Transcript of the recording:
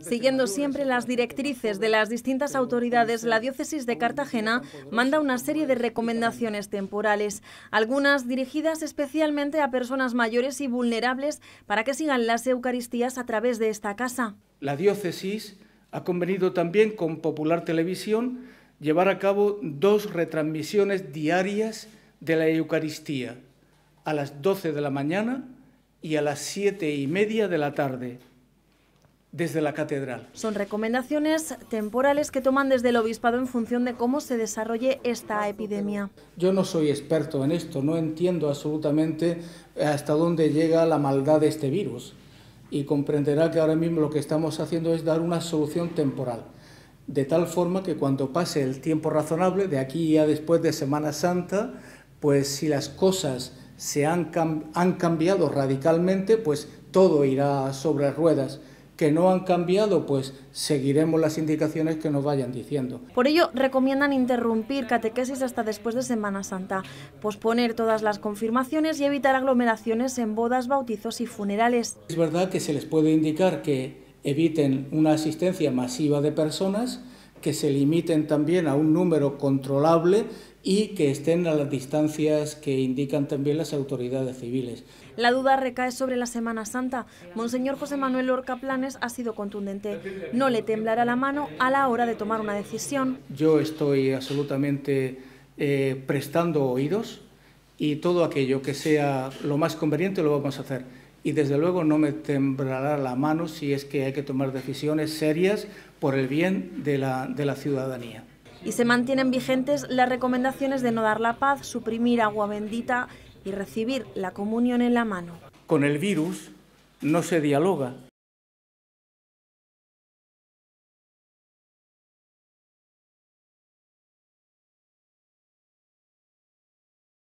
Siguiendo siempre las directrices de las distintas autoridades, la diócesis de Cartagena manda una serie de recomendaciones temporales, algunas dirigidas especialmente a personas mayores y vulnerables para que sigan las Eucaristías a través de esta casa. La diócesis ha convenido también con Popular Televisión llevar a cabo dos retransmisiones diarias de la Eucaristía, a las 12 de la mañana y a las 7 y media de la tarde desde la catedral. Son recomendaciones temporales que toman desde el obispado en función de cómo se desarrolle esta epidemia. Yo no soy experto en esto, no entiendo absolutamente hasta dónde llega la maldad de este virus y comprenderá que ahora mismo lo que estamos haciendo es dar una solución temporal, de tal forma que cuando pase el tiempo razonable, de aquí a después de Semana Santa, pues si las cosas se han, han cambiado radicalmente, pues todo irá sobre ruedas que no han cambiado, pues seguiremos las indicaciones que nos vayan diciendo. Por ello, recomiendan interrumpir catequesis hasta después de Semana Santa, posponer todas las confirmaciones y evitar aglomeraciones en bodas, bautizos y funerales. Es verdad que se les puede indicar que eviten una asistencia masiva de personas, que se limiten también a un número controlable y que estén a las distancias que indican también las autoridades civiles. La duda recae sobre la Semana Santa. Monseñor José Manuel Lorca Planes ha sido contundente. No le temblará la mano a la hora de tomar una decisión. Yo estoy absolutamente eh, prestando oídos y todo aquello que sea lo más conveniente lo vamos a hacer y desde luego no me temblará la mano si es que hay que tomar decisiones serias por el bien de la, ciudadanía. Y se mantienen vigentes las recomendaciones de no dar la paz, suprimir agua bendita y recibir la comunión en la mano. Con el virus no se dialoga,